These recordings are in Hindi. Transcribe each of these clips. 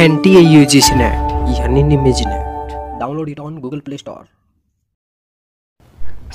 एंटी एयूजिशन एक्ट यानी निमेजन act download it on Google Play Store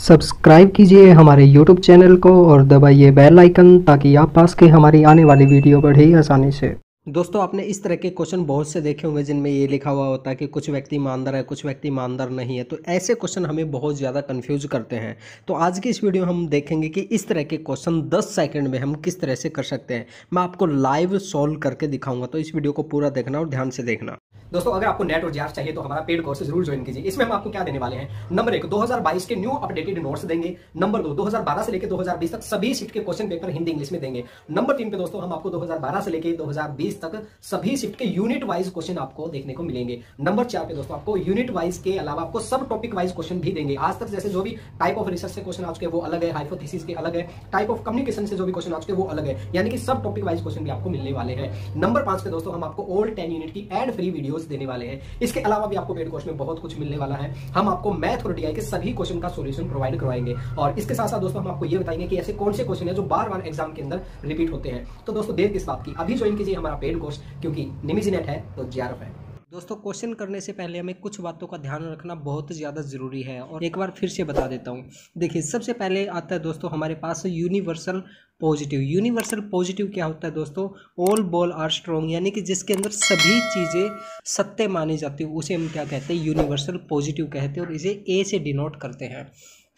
subscribe कीजिए हमारे YouTube चैनल को और दबाइए बेल आइकन ताकि आप पास के हमारी आने वाली वीडियो बढ़े आसानी से दोस्तों आपने इस तरह के क्वेश्चन बहुत से देखे होंगे जिनमें ये लिखा हुआ होता है कि कुछ व्यक्ति ईमानदार है कुछ व्यक्ति ईमानदार नहीं है तो ऐसे क्वेश्चन हमें बहुत ज़्यादा कंफ्यूज करते हैं तो आज की इस वीडियो में हम देखेंगे कि इस तरह के क्वेश्चन 10 सेकंड में हम किस तरह से कर सकते हैं मैं आपको लाइव सॉल्व करके दिखाऊंगा तो इस वीडियो को पूरा देखना और ध्यान से देखना दोस्तों अगर आपको नेट और जैफ चाहिए तो हमारा पेड कोर्स जरूर ज्वाइन कीजिए इसमें हम आपको क्या देने वाले हैं नंबर एक 2022 के न्यू अपडेटेड नोट्स देंगे नंबर दो 2012 से लेकर 2020 तक सभी सीट के क्वेश्चन पेपर हिंदी इंग्लिश में देंगे नंबर तीन पे दोस्तों हम आपको 2012 से लेकर 2020 बीस तक सभी शिफ्ट के यूनिट वाइज क्वेश्चन आपको देखने को मिलेंगे नंबर चार पे दोस्तों आपको यूनिट वाइज के अलावा आपको सब टॉपिक वाइज क्वेश्चन भी देंगे आज तक जैसे जो भी टाइप ऑफ रिसर्च से क्वेश्चन आ चुके वो अलग है हाइपोथेसिस के अलग है टाइप ऑफ कम्युनिकेशन से जो भी क्वेश्चन आ चुके वो अलग है यानी कि सब टॉपिक वाइज क्वेश्चन भी आपको मिलने वाले हैं नंबर पांच पे दोस्तों हम आपको ओल्ड टेन यूनिट की एड फ्री वीडियो देने वाले हैं इसके अलावा भी आपको पेड कोर्स में बहुत कुछ मिलने वाला है हम आपको मैथ और डीआई के सभी क्वेश्चन का सोल्यूशन प्रोवाइड करवाएंगे और इसके साथ साथ दोस्तों हम आपको ये बताएंगे कि ऐसे कौन से क्वेश्चन है जो बार बार एग्जाम के अंदर रिपीट होते हैं तो दोस्तों देर किस बात की अभी ज्वाइन कीजिए हमारा पेड कोर्स क्योंकि निमिजी नेट है तो जी है दोस्तों क्वेश्चन करने से पहले हमें कुछ बातों का ध्यान रखना बहुत ज़्यादा ज़रूरी है और एक बार फिर से बता देता हूँ देखिए सबसे पहले आता है दोस्तों हमारे पास यूनिवर्सल पॉजिटिव यूनिवर्सल पॉजिटिव क्या होता है दोस्तों ऑल बॉल आर स्ट्रॉन्ग यानी कि जिसके अंदर सभी चीज़ें सत्य मानी जाती है उसे हम क्या कहते हैं यूनिवर्सल पॉजिटिव कहते हैं और इसे ए से डिनोट करते हैं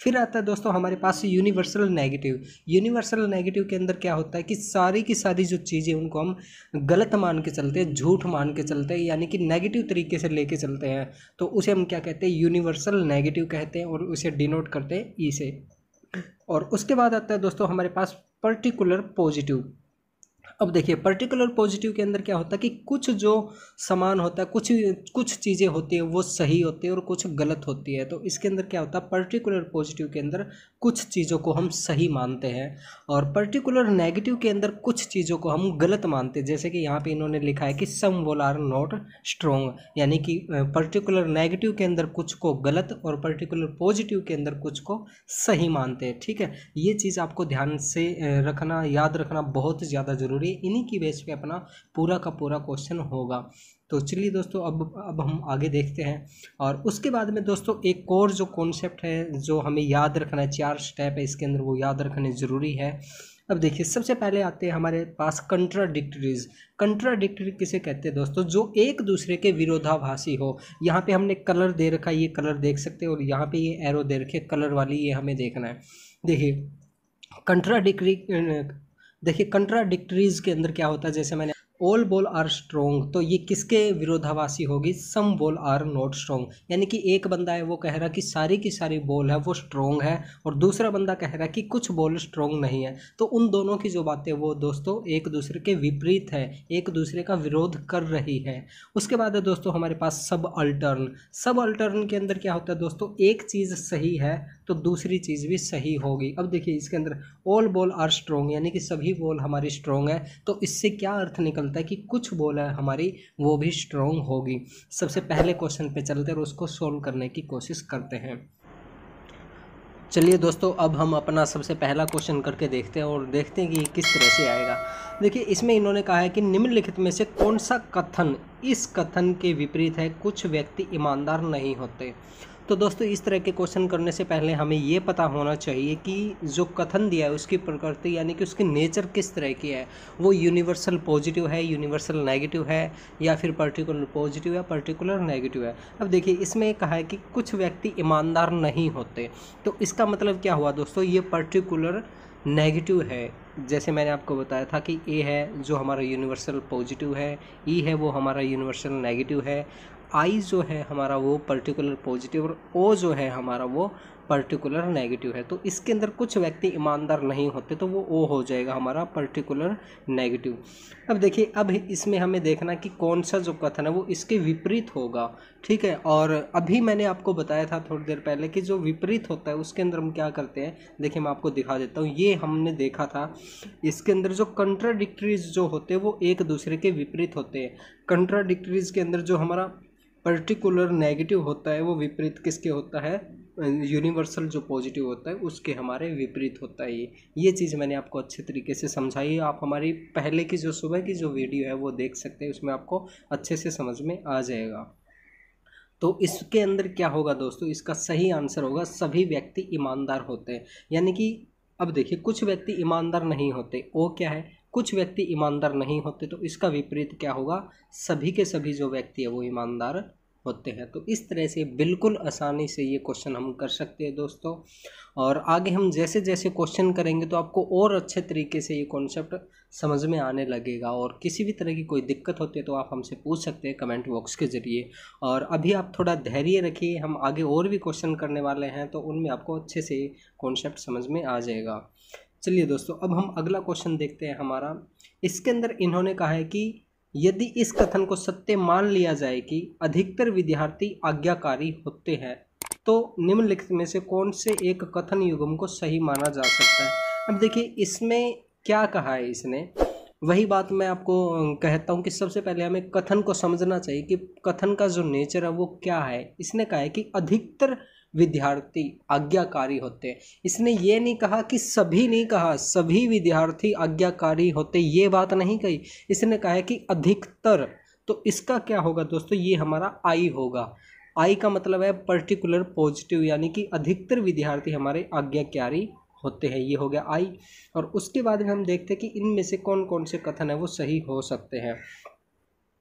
फिर आता है दोस्तों हमारे पास यूनिवर्सल नेगेटिव यूनिवर्सल नेगेटिव के अंदर क्या होता है कि सारी की सारी जो चीज़ें उनको हम गलत मान के चलते हैं झूठ मान के चलते हैं यानी कि नेगेटिव तरीके से लेके चलते हैं तो उसे हम क्या कहते हैं यूनिवर्सल नेगेटिव कहते हैं और उसे डिनोट करते हैं ई e से और उसके बाद आता है दोस्तों हमारे पास पर्टिकुलर पॉजिटिव अब देखिए पर्टिकुलर पॉजिटिव के अंदर क्या होता है कि कुछ जो समान होता है कुछ कुछ चीज़ें होती हैं वो सही होती है और कुछ गलत होती है तो इसके अंदर क्या होता है पर्टिकुलर पॉजिटिव के अंदर कुछ चीज़ों को हम सही मानते हैं और पर्टिकुलर नेगेटिव के अंदर कुछ चीज़ों को हम गलत मानते हैं जैसे कि यहाँ पे इन्होंने लिखा है कि some wall are not strong यानी कि पर्टिकुलर नेगेटिव के अंदर कुछ को गलत और पर्टिकुलर पॉजिटिव के अंदर कुछ को सही मानते हैं ठीक है ये चीज़ आपको ध्यान से रखना याद रखना बहुत ज़्यादा ज़रूरी ज़रूरी है इन्हीं की बेस पे अपना पूरा का पूरा क्वेश्चन होगा तो चलिए दोस्तों अब अब हम आगे देखते हैं और उसके बाद में दोस्तों एक और जो कॉन्सेप्ट है जो हमें याद रखना है चार स्टेप है इसके अंदर वो याद रखने ज़रूरी है अब देखिए सबसे पहले आते हैं हमारे पास कंट्राडिक्टरीज कंट्राडिक्टरी किसे कहते हैं दोस्तों जो एक दूसरे के विरोधाभासी हो यहाँ पे हमने कलर दे रखा है ये कलर देख सकते हैं और यहाँ पे ये एरो दे रखे कलर वाली ये हमें देखना है देखिए कंट्राडिक्टरी देखिए कंट्राडिक्टरीज के अंदर क्या होता है जैसे मैंने ऑल बॉल आर स्ट्रोंग तो ये किसके विरोधावासी होगी some ball are not strong यानी कि एक बंदा है वो कह रहा कि सारी की सारी बॉल है वो स्ट्रोंग है और दूसरा बंदा कह रहा कि कुछ बॉल स्ट्रोंग नहीं है तो उन दोनों की जो बातें वो दोस्तों एक दूसरे के विपरीत है एक दूसरे का विरोध कर रही है उसके बाद है दोस्तों हमारे पास सब अल्टर्न सब अल्टर्न के अंदर क्या होता है दोस्तों एक चीज़ सही है तो दूसरी चीज़ भी सही होगी अब देखिए इसके अंदर ऑल बॉल आर स्ट्रॉन्ग यानी कि सभी बॉल हमारी स्ट्रॉन्ग है तो इससे क्या अर्थ निकलता है कि कुछ बॉल है हमारी वो भी स्ट्रॉन्ग होगी सबसे पहले क्वेश्चन पे चलते हैं और उसको सॉल्व करने की कोशिश करते हैं चलिए दोस्तों अब हम अपना सबसे पहला क्वेश्चन करके देखते हैं और देखते हैं कि किस तरह से आएगा देखिए इसमें इन्होंने कहा है कि निम्नलिखित में से कौन सा कथन इस कथन के विपरीत है कुछ व्यक्ति ईमानदार नहीं होते तो दोस्तों इस तरह के क्वेश्चन करने से पहले हमें ये पता होना चाहिए कि जो कथन दिया है उसकी प्रकृति यानी कि उसकी नेचर किस तरह की है वो यूनिवर्सल पॉजिटिव है यूनिवर्सल नेगेटिव है या फिर पर्टिकुलर पॉजिटिव या पर्टिकुलर नेगेटिव है अब देखिए इसमें कहा है कि कुछ व्यक्ति ईमानदार नहीं होते तो इसका मतलब क्या हुआ दोस्तों ये पर्टिकुलर नेगेटिव है जैसे मैंने आपको बताया था कि ए है जो हमारा यूनिवर्सल पॉजिटिव है ई e है वो हमारा यूनिवर्सल नेगेटिव है आई जो है हमारा वो पर्टिकुलर पॉजिटिव और ओ जो है हमारा वो पर्टिकुलर नेगेटिव है तो इसके अंदर कुछ व्यक्ति ईमानदार नहीं होते तो वो ओ हो जाएगा हमारा पर्टिकुलर नेगेटिव अब देखिए अब इसमें हमें देखना कि कौन सा जो कथन है वो इसके विपरीत होगा ठीक है और अभी मैंने आपको बताया था थोड़ी देर पहले कि जो विपरीत होता है उसके अंदर हम क्या करते हैं देखिए मैं आपको दिखा देता हूँ ये हमने देखा था इसके अंदर जो कंट्राडिक्ट्रीज जो होते हैं वो एक दूसरे के विपरीत होते हैं कंट्राडिक्ट्रीज़ के अंदर जो हमारा पर्टिकुलर नेगेटिव होता है वो विपरीत किसके होता है यूनिवर्सल जो पॉजिटिव होता है उसके हमारे विपरीत होता है ये ये चीज़ मैंने आपको अच्छे तरीके से समझाई है आप हमारी पहले की जो सुबह की जो वीडियो है वो देख सकते हैं उसमें आपको अच्छे से समझ में आ जाएगा तो इसके अंदर क्या होगा दोस्तों इसका सही आंसर होगा सभी व्यक्ति ईमानदार होते हैं यानी कि अब देखिए कुछ व्यक्ति ईमानदार नहीं होते वो क्या है कुछ व्यक्ति ईमानदार नहीं होते तो इसका विपरीत क्या होगा सभी के सभी जो व्यक्ति है वो ईमानदार होते हैं तो इस तरह से बिल्कुल आसानी से ये क्वेश्चन हम कर सकते हैं दोस्तों और आगे हम जैसे जैसे क्वेश्चन करेंगे तो आपको और अच्छे तरीके से ये कॉन्सेप्ट समझ में आने लगेगा और किसी भी तरह की कोई दिक्कत होती है तो आप हमसे पूछ सकते हैं कमेंट बॉक्स के ज़रिए और अभी आप थोड़ा धैर्य रखिए हम आगे और भी क्वेश्चन करने वाले हैं तो उनमें आपको अच्छे से कॉन्सेप्ट समझ में आ जाएगा चलिए दोस्तों अब हम अगला क्वेश्चन देखते हैं हमारा इसके अंदर इन्होंने कहा है कि यदि इस कथन को सत्य मान लिया जाए कि अधिकतर विद्यार्थी आज्ञाकारी होते हैं तो निम्नलिखित में से कौन से एक कथन युगम को सही माना जा सकता है अब देखिए इसमें क्या कहा है इसने वही बात मैं आपको कहता हूँ कि सबसे पहले हमें कथन को समझना चाहिए कि कथन का जो नेचर है वो क्या है इसने कहा है कि अधिकतर विद्यार्थी आज्ञाकारी होते इसने ये नहीं कहा कि सभी नहीं कहा सभी विद्यार्थी आज्ञाकारी होते ये बात नहीं कही इसने कहा कि अधिकतर तो इसका क्या होगा दोस्तों ये हमारा आई होगा आई का मतलब है पर्टिकुलर पॉजिटिव यानी कि अधिकतर विद्यार्थी हमारे आज्ञाकारी होते हैं ये हो गया आई और उसके बाद में हम देखते हैं कि इनमें से कौन कौन से कथन है वो सही हो सकते हैं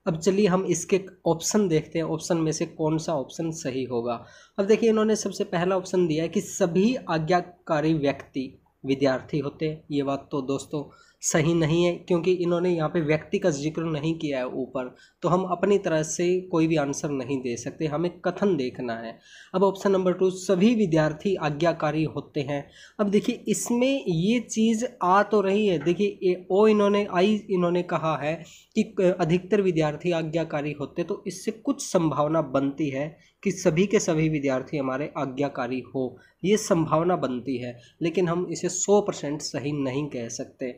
अब चलिए हम इसके ऑप्शन देखते हैं ऑप्शन में से कौन सा ऑप्शन सही होगा अब देखिए इन्होंने सबसे पहला ऑप्शन दिया है कि सभी आज्ञाकारी व्यक्ति विद्यार्थी होते हैं ये बात तो दोस्तों सही नहीं है क्योंकि इन्होंने यहाँ पे व्यक्ति का जिक्र नहीं किया है ऊपर तो हम अपनी तरह से कोई भी आंसर नहीं दे सकते हमें कथन देखना है अब ऑप्शन नंबर टू सभी विद्यार्थी आज्ञाकारी होते हैं अब देखिए इसमें ये चीज़ आ तो रही है देखिए ओ इन्होंने आई इन्होंने कहा है कि अधिकतर विद्यार्थी आज्ञाकारी होते तो इससे कुछ संभावना बनती है कि सभी के सभी विद्यार्थी हमारे आज्ञाकारी हो ये संभावना बनती है लेकिन हम इसे सौ परसेंट सही नहीं कह सकते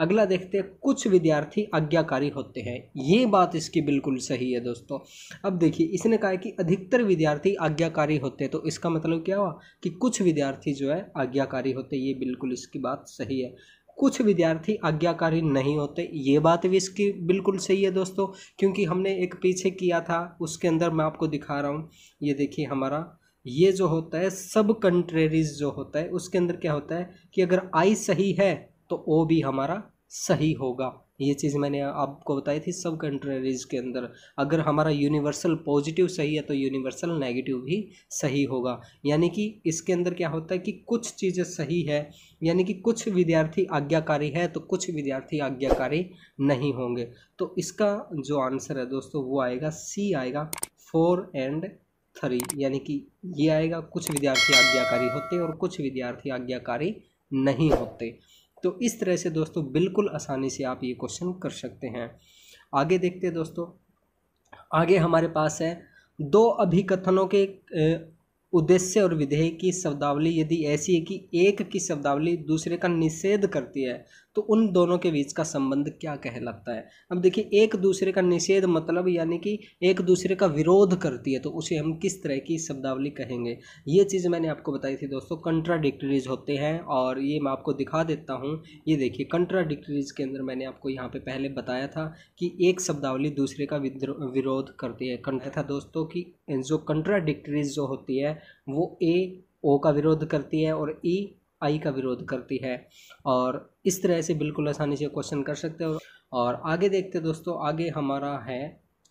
अगला देखते हैं कुछ विद्यार्थी आज्ञाकारी होते हैं ये बात इसकी बिल्कुल सही है दोस्तों अब देखिए इसने कहा है कि अधिकतर विद्यार्थी आज्ञाकारी होते हैं तो इसका मतलब क्या हुआ कि कुछ विद्यार्थी जो है आज्ञाकारी होते ये बिल्कुल इसकी बात सही है कुछ विद्यार्थी आज्ञाकारी नहीं होते ये बात भी इसकी बिल्कुल सही है दोस्तों क्योंकि हमने एक पीछे किया था उसके अंदर मैं आपको दिखा रहा हूँ ये देखिए हमारा ये जो होता है सब कंट्रेरीज जो होता है उसके अंदर क्या होता है कि अगर आई सही है तो ओ भी हमारा सही होगा ये चीज़ मैंने आपको बताई थी सब कंट्रीज के अंदर अगर हमारा यूनिवर्सल पॉजिटिव सही है तो यूनिवर्सल नेगेटिव भी सही होगा यानी कि इसके अंदर क्या होता है कि कुछ चीज़ें सही है यानी कि कुछ विद्यार्थी आज्ञाकारी है तो कुछ विद्यार्थी आज्ञाकारी नहीं होंगे तो इसका जो आंसर है दोस्तों वो आएगा सी आएगा फोर एंड थ्री यानी कि ये आएगा कुछ विद्यार्थी आज्ञाकारी होते और कुछ विद्यार्थी आज्ञाकारी नहीं होते तो इस तरह से दोस्तों बिल्कुल आसानी से आप ये क्वेश्चन कर सकते हैं आगे देखते हैं दोस्तों आगे हमारे पास है दो अभिकथनों के उद्देश्य और विधेय की शब्दावली यदि ऐसी है कि एक की शब्दावली दूसरे का निषेध करती है तो उन दोनों के बीच का संबंध क्या कहलाता है अब देखिए एक दूसरे का निषेध मतलब यानी कि एक दूसरे का विरोध करती है तो उसे हम किस तरह की शब्दावली कहेंगे ये चीज़ मैंने आपको बताई थी दोस्तों कंट्राडिक्टरीज होते हैं और ये मैं आपको दिखा देता हूँ ये देखिए कंट्राडिक्टरीज के अंदर मैंने आपको यहाँ पर पहले बताया था कि एक शब्दावली दूसरे का विरोध करती है कंट्रा था दोस्तों कि जो कंट्राडिक्टरीज जो होती है वो ए ओ का विरोध करती है और ई आई का विरोध करती है और इस तरह से बिल्कुल आसानी से क्वेश्चन कर सकते हो और आगे देखते दोस्तों आगे हमारा है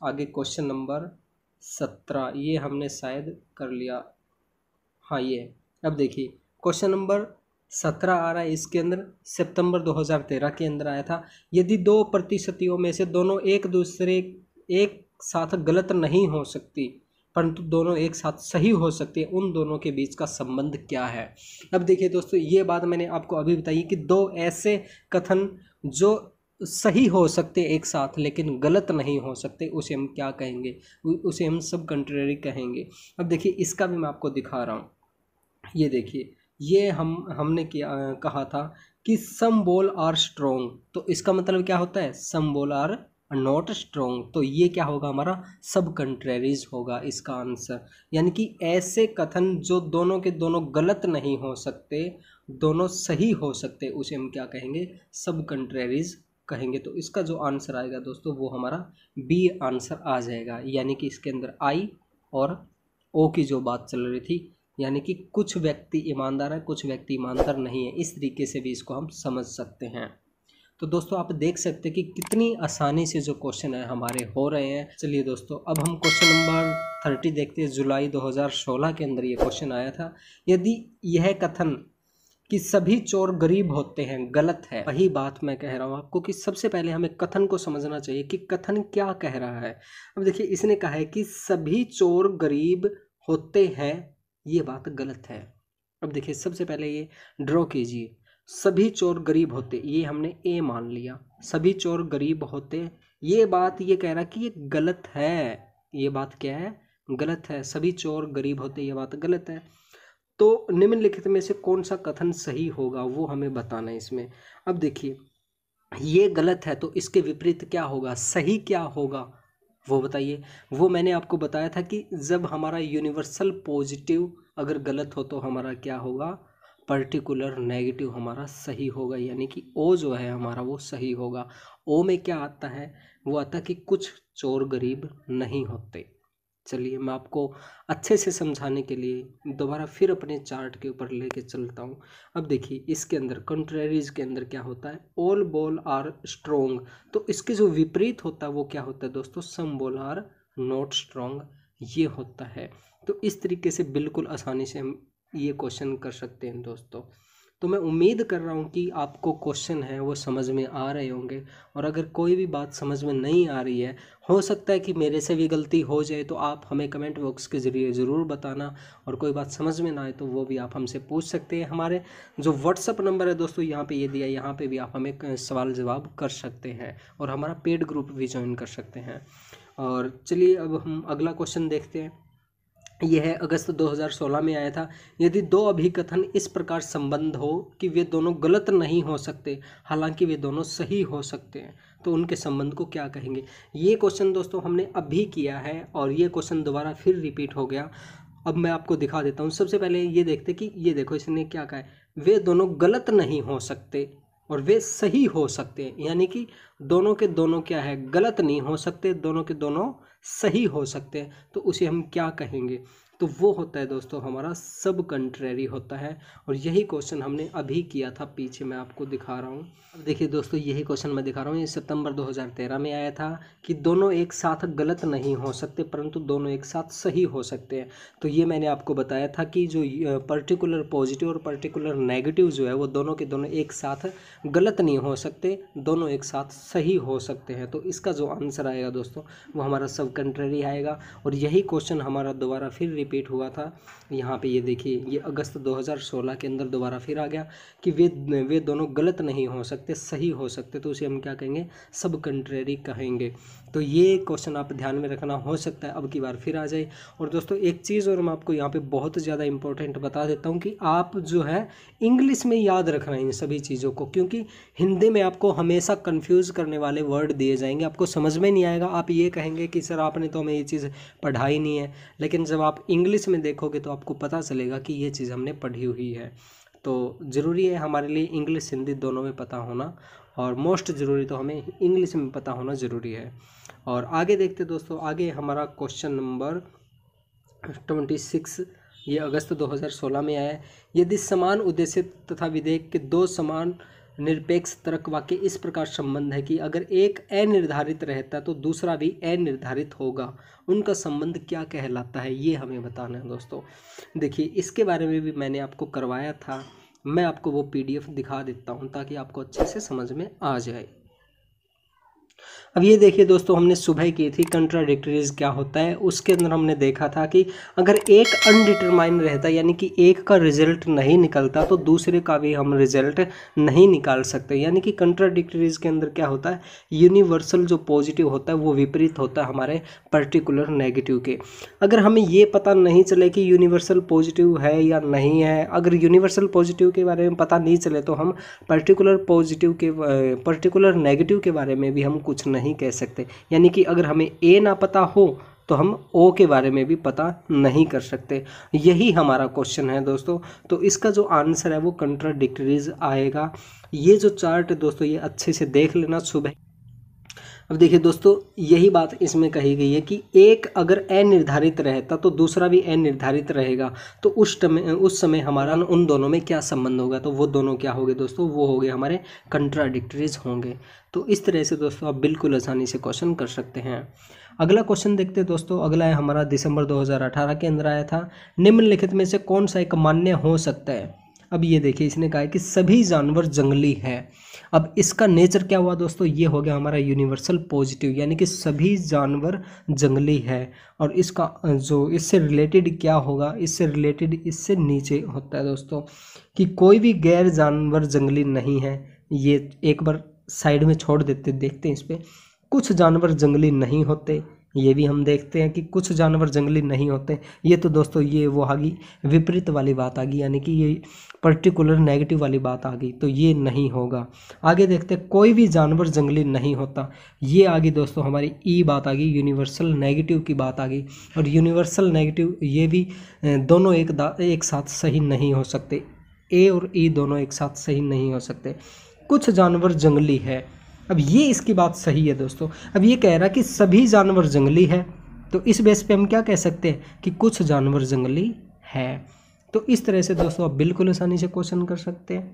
आगे क्वेश्चन नंबर सत्रह ये हमने शायद कर लिया हाँ ये अब देखिए क्वेश्चन नंबर सत्रह आ रहा है इसके अंदर सितंबर 2013 के अंदर आया था यदि दो प्रतिशतियों में से दोनों एक दूसरे एक साथ गलत नहीं हो सकती परंतु दोनों एक साथ सही हो सकते हैं उन दोनों के बीच का संबंध क्या है अब देखिए दोस्तों ये बात मैंने आपको अभी बताई कि दो ऐसे कथन जो सही हो सकते एक साथ लेकिन गलत नहीं हो सकते उसे हम क्या कहेंगे उसे हम सब कंट्रेरी कहेंगे अब देखिए इसका भी मैं आपको दिखा रहा हूँ ये देखिए ये हम हमने किया कहा था कि सम बोल आर स्ट्रोंग तो इसका मतलब क्या होता है सम बोल आर नॉट स्ट्रोंग तो ये क्या होगा हमारा सब कंट्रेरीज होगा इसका आंसर यानी कि ऐसे कथन जो दोनों के दोनों गलत नहीं हो सकते दोनों सही हो सकते उसे हम क्या कहेंगे सब कंट्रेरीज कहेंगे तो इसका जो आंसर आएगा दोस्तों वो हमारा बी आंसर आ जाएगा यानी कि इसके अंदर आई और ओ की जो बात चल रही थी यानी कि कुछ व्यक्ति ईमानदार है कुछ व्यक्ति ईमानदार नहीं है इस तरीके से भी इसको हम समझ सकते हैं तो दोस्तों आप देख सकते हैं कि कितनी आसानी से जो क्वेश्चन है हमारे हो रहे हैं चलिए दोस्तों अब हम क्वेश्चन नंबर थर्टी देखते हैं जुलाई 2016 के अंदर ये क्वेश्चन आया था यदि यह कथन कि सभी चोर गरीब होते हैं गलत है वही बात मैं कह रहा हूँ आपको कि सबसे पहले हमें कथन को समझना चाहिए कि कथन क्या कह रहा है अब देखिए इसने कहा है कि सभी चोर गरीब होते हैं ये बात गलत है अब देखिए सबसे पहले ये ड्रॉ कीजिए सभी चोर गरीब होते ये हमने ए मान लिया सभी चोर गरीब होते ये बात ये कह रहा कि ये गलत है ये बात क्या है गलत है सभी चोर गरीब होते ये बात गलत है तो निम्नलिखित में से कौन सा कथन सही होगा वो हमें बताना है इसमें अब देखिए ये गलत है तो इसके विपरीत क्या होगा सही क्या होगा वो बताइए वो मैंने आपको बताया था कि जब हमारा यूनिवर्सल पॉजिटिव अगर गलत हो तो हमारा क्या होगा पर्टिकुलर नेगेटिव हमारा सही होगा यानी कि ओ जो है हमारा वो सही होगा ओ में क्या आता है वो आता है कि कुछ चोर गरीब नहीं होते चलिए मैं आपको अच्छे से समझाने के लिए दोबारा फिर अपने चार्ट के ऊपर लेके चलता हूँ अब देखिए इसके अंदर कंट्रेरीज के अंदर क्या होता है ऑल बॉल आर स्ट्रोंग तो इसके जो विपरीत होता है वो क्या होता है दोस्तों some ball are not strong ये होता है तो इस तरीके से बिल्कुल आसानी से हम ये क्वेश्चन कर सकते हैं दोस्तों तो मैं उम्मीद कर रहा हूँ कि आपको क्वेश्चन है वो समझ में आ रहे होंगे और अगर कोई भी बात समझ में नहीं आ रही है हो सकता है कि मेरे से भी गलती हो जाए तो आप हमें कमेंट बॉक्स के ज़रिए ज़रूर बताना और कोई बात समझ में ना आए तो वो भी आप हमसे पूछ सकते हैं हमारे जो व्हाट्सअप नंबर है दोस्तों यहाँ पे ये दिया है यहाँ पर भी आप हमें सवाल जवाब कर सकते हैं और हमारा पेड ग्रुप भी ज्वाइन कर सकते हैं और चलिए अब हम अगला क्वेश्चन देखते हैं यह अगस्त 2016 में आया था यदि दो अभिकथन इस प्रकार संबंध हो कि वे दोनों गलत नहीं हो सकते हालांकि वे दोनों सही हो सकते हैं तो उनके संबंध को क्या कहेंगे ये क्वेश्चन दोस्तों हमने अभी किया है और ये क्वेश्चन दोबारा फिर रिपीट हो गया अब मैं आपको दिखा देता हूँ सबसे पहले ये देखते कि ये देखो इसने क्या कहा है वे दोनों गलत नहीं हो सकते और वे सही हो सकते हैं यानी कि दोनों के दोनों क्या है गलत नहीं हो सकते दोनों के दोनों सही हो सकते हैं तो उसे हम क्या कहेंगे तो वो होता है दोस्तों हमारा सब कंट्रेरी होता है और यही क्वेश्चन हमने अभी किया था पीछे मैं आपको दिखा रहा हूँ अब देखिए दोस्तों यही क्वेश्चन मैं दिखा रहा हूँ ये सितंबर 2013 में आया था कि दोनों एक साथ गलत नहीं हो सकते परंतु दोनों एक साथ सही हो सकते हैं तो ये मैंने आपको बताया था कि जो पर्टिकुलर पॉजिटिव और पर्टिकुलर नेगेटिव जो है वो दोनों के दोनों एक साथ गलत नहीं हो सकते दोनों एक साथ सही हो सकते हैं तो इसका जो आंसर आएगा दोस्तों वो हमारा सब कंट्रेरी आएगा और यही क्वेश्चन हमारा दोबारा फिर रिपीट हुआ था यहाँ पे ये देखिए ये अगस्त 2016 के अंदर दोबारा फिर आ गया कि वे वे दोनों गलत नहीं हो सकते सही हो सकते तो उसे हम क्या कहेंगे सब कंट्रेरी कहेंगे तो ये क्वेश्चन आप ध्यान में रखना हो सकता है अब की बार फिर आ जाए और दोस्तों एक चीज़ और मैं आपको यहाँ पर बहुत ज़्यादा इंपॉर्टेंट बता देता हूँ कि आप जो है इंग्लिश में याद रखना इन सभी चीज़ों को क्योंकि हिंदी में आपको हमेशा कन्फ्यूज़ करने वाले वर्ड दिए जाएंगे आपको समझ में नहीं आएगा आप ये कहेंगे कि सर आपने तो हमें ये चीज़ पढ़ाई नहीं है लेकिन जब आप इंग इंग्लिश में देखोगे तो आपको पता चलेगा कि ये चीज़ हमने पढ़ी हुई है तो ज़रूरी है हमारे लिए इंग्लिश हिंदी दोनों में पता होना और मोस्ट ज़रूरी तो हमें इंग्लिश में पता होना ज़रूरी है और आगे देखते दोस्तों आगे हमारा क्वेश्चन नंबर ट्वेंटी सिक्स ये अगस्त दो हज़ार सोलह में आया है यदि समान उद्देश्य तथा विधेयक के दो समान निरपेक्ष तर्क वाक्य इस प्रकार संबंध है कि अगर एक अनिर्धारित रहता है तो दूसरा भी अनिर्धारित होगा उनका संबंध क्या कहलाता है ये हमें बताना है दोस्तों देखिए इसके बारे में भी मैंने आपको करवाया था मैं आपको वो पीडीएफ दिखा देता हूँ ताकि आपको अच्छे से समझ में आ जाए अब ये देखिए दोस्तों हमने सुबह की थी कंट्राडिक्टरीज क्या होता है उसके अंदर हमने देखा था कि अगर एक अनडिटरमाइन रहता यानी कि एक का रिजल्ट नहीं निकलता तो दूसरे का भी हम रिजल्ट नहीं निकाल सकते यानी कि कंट्राडिक्टरीज के अंदर क्या होता है यूनिवर्सल जो पॉजिटिव होता है वो विपरीत होता है हमारे पर्टिकुलर नेगेटिव के अगर हमें ये पता नहीं चले कि यूनिवर्सल पॉजिटिव है या नहीं है अगर यूनिवर्सल पॉजिटिव के बारे में पता नहीं चले तो हम पर्टिकुलर पॉजिटिव के पर्टिकुलर नेगेटिव के बारे में भी हम कुछ नहीं नहीं कह सकते यानी कि अगर हमें ए ना पता हो तो हम ओ के बारे में भी पता नहीं कर सकते यही हमारा क्वेश्चन है दोस्तों तो इसका जो आंसर है वो कंट्राडिक्टरीज आएगा ये जो चार्ट है दोस्तों ये अच्छे से देख लेना सुबह अब देखिए दोस्तों यही बात इसमें कही गई है कि एक अगर ए निर्धारित रहता तो दूसरा भी ए निर्धारित रहेगा तो उस समय उस समय हमारा उन दोनों में क्या संबंध होगा तो वो दोनों क्या होंगे दोस्तों वो हो गए हमारे कंट्राडिक्टरीज होंगे तो इस तरह से दोस्तों आप बिल्कुल आसानी से क्वेश्चन कर सकते हैं अगला क्वेश्चन देखते हैं दोस्तों अगला है हमारा दिसंबर 2018 के अंदर आया था निम्नलिखित में से कौन सा एक मान्य हो सकता है अब ये देखिए इसने कहा है कि सभी जानवर जंगली है अब इसका नेचर क्या हुआ दोस्तों ये हो गया हमारा यूनिवर्सल पॉजिटिव यानी कि सभी जानवर जंगली है और इसका जो इससे रिलेटेड क्या होगा इससे रिलेटेड इससे नीचे होता है दोस्तों कि कोई भी गैर जानवर जंगली नहीं है ये एक बार साइड में छोड़ देते देखते हैं इस पर कुछ जानवर जंगली नहीं होते ये भी हम देखते हैं कि कुछ जानवर जंगली नहीं होते ये तो दोस्तों ये वो आ गई विपरीत वाली बात आ गई यानी कि ये पर्टिकुलर नेगेटिव वाली बात आ गई तो ये नहीं होगा आगे देखते हैं कोई भी जानवर जंगली नहीं होता ये आ गई दोस्तों हमारी ई बात आ गई यूनिवर्सल नेगेटिव की बात आ गई और यूनिवर्सल नेगेटिव ये भी दोनों एक एक साथ सही नहीं हो सकते ए और ई दोनों एक साथ सही नहीं हो सकते कुछ जानवर जंगली है अब ये इसकी बात सही है दोस्तों अब ये कह रहा कि सभी जानवर जंगली है तो इस बेस पे हम क्या कह सकते हैं कि कुछ जानवर जंगली है तो इस तरह से दोस्तों आप बिल्कुल आसानी से क्वेश्चन कर सकते हैं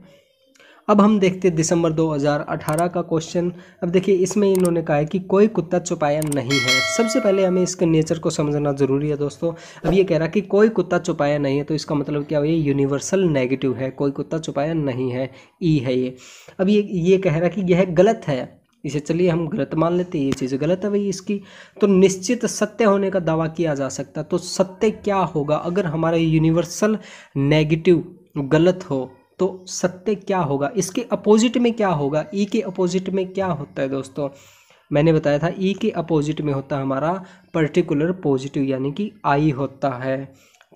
अब हम देखते दिसंबर 2018 का क्वेश्चन अब देखिए इसमें इन्होंने कहा है कि कोई कुत्ता छुपाया नहीं है सबसे पहले हमें इसके नेचर को समझना ज़रूरी है दोस्तों अब ये कह रहा कि कोई कुत्ता छुपाया नहीं है तो इसका मतलब क्या ये यूनिवर्सल नेगेटिव है कोई कुत्ता छुपाया नहीं है ई है ये अब ये ये कह रहा कि यह गलत है इसे चलिए हम गलत मान लेते हैं ये चीज़ गलत है भाई इसकी तो निश्चित सत्य होने का दावा किया जा सकता है तो सत्य क्या होगा अगर हमारा यूनिवर्सल नेगेटिव गलत हो तो सत्य क्या होगा इसके अपोजिट में क्या होगा ई e के अपोजिट में क्या होता है दोस्तों मैंने बताया था ई e के अपोजिट में होता है हमारा पर्टिकुलर पॉजिटिव यानी कि आई होता है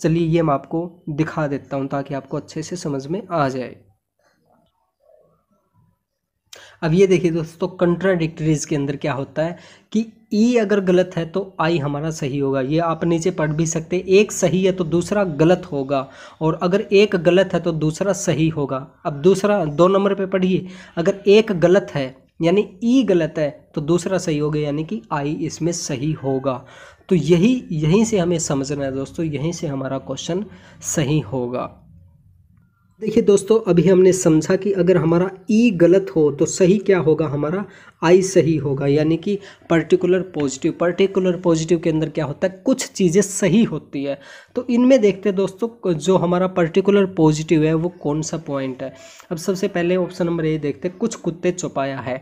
चलिए ये मैं आपको दिखा देता हूँ ताकि आपको अच्छे से समझ में आ जाए अब ये देखिए दोस्तों कंट्राडिक्टरीज के अंदर क्या होता है कि ई e अगर गलत है तो आई हमारा सही होगा ये आप नीचे पढ़ भी सकते एक सही है तो दूसरा गलत होगा और अगर एक गलत है तो दूसरा सही होगा अब दूसरा दो नंबर पे पढ़िए अगर एक गलत है यानी ई e गलत है तो दूसरा सही होगा यानी कि आई इसमें सही होगा तो यही यहीं से हमें समझना है दोस्तों यहीं से हमारा क्वेश्चन सही होगा देखिए दोस्तों अभी हमने समझा कि अगर हमारा ई गलत हो तो सही क्या होगा हमारा आई सही होगा यानी कि पर्टिकुलर पॉजिटिव पर्टिकुलर पॉजिटिव के अंदर क्या होता है कुछ चीज़ें सही होती है तो इनमें देखते हैं दोस्तों जो हमारा पर्टिकुलर पॉजिटिव है वो कौन सा पॉइंट है अब सबसे पहले ऑप्शन नंबर ए देखते हैं कुछ कुत्ते चुपाया है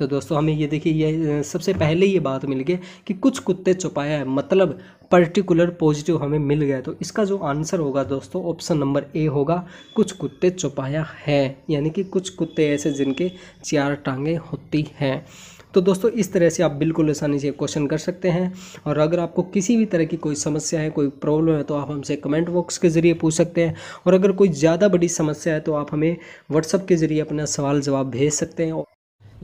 तो दोस्तों हमें ये देखिए ये सबसे पहले ये बात मिल गई कि कुछ कुत्ते छुपाया है मतलब पर्टिकुलर पॉजिटिव हमें मिल गया तो इसका जो आंसर होगा दोस्तों ऑप्शन नंबर ए होगा कुछ कुत्ते छुपाया है यानी कि कुछ कुत्ते ऐसे जिनके चार टांगे होती हैं तो दोस्तों इस तरह से आप बिल्कुल आसानी से क्वेश्चन कर सकते हैं और अगर आपको किसी भी तरह की कोई समस्या है कोई प्रॉब्लम है तो आप हमसे कमेंट बॉक्स के ज़रिए पूछ सकते हैं और अगर कोई ज़्यादा बड़ी समस्या है तो आप हमें व्हाट्सअप के ज़रिए अपना सवाल जवाब भेज सकते हैं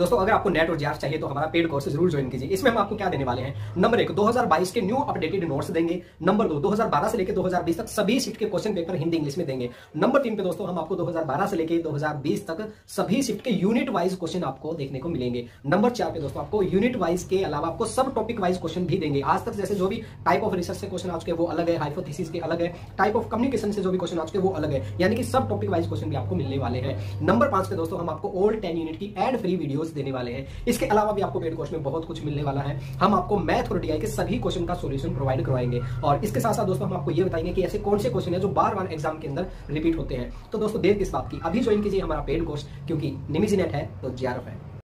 दोस्तों अगर आपको नेट और जीआर चाहिए तो हमारा पेड कोर्स जरूर ज्वाइन कीजिए इसमें हम आपको क्या देने वाले हैं नंबर एक 2022 के न्यू अपडेटेड नोट्स देंगे नंबर दो 2012 से लेकर 2020 तक सभी सीट के क्वेश्चन पेपर हिंदी इंग्लिश में देंगे नंबर तीन पे दोस्तों हम आपको 2012 से लेकर 2020 तक सभी शिफ्ट के यूनिट वाइज क्वेश्चन आपको देखने को मिलेंगे नंबर चार पे दोस्तों आपको यूनिट वाइज के अलावा आपको सब टॉपिक वाइज क्वेश्चन भी देंगे आज तक जैसे जो भी टाइप ऑफ रिसर्च से क्वेश्चन आ चुके वो अलग है हाइपोथिस के अलग है टाइप ऑफ कम्युनिकेशन से जो भी क्वेश्चन आ चुके वो अलग है यानी कि सब टॉपिक वाइज क्वेश्चन भी आपको मिलने वाले हैं नंबर पांच पे दोस्तों हम आपको ओल्ड टेन यूनिट की एड फ्री वीडियो सॉल्यूशंस देने वाले हैं इसके अलावा भी आपको मेड कोर्स में बहुत कुछ मिलने वाला है हम आपको मैथ और डीआई के सभी क्वेश्चन का सोल्यूशन प्रोवाइड करवाएंगे और इसके साथ साथ दोस्तों हम आपको ये बताएंगे कि ऐसे कौन से क्वेश्चन है जो बार बार एग्जाम के अंदर रिपीट होते हैं तो दोस्तों देर किस बात की अभी ज्वाइन कीजिए हमारा पेड कोर्स क्योंकि निमिजी नेट है तो जी है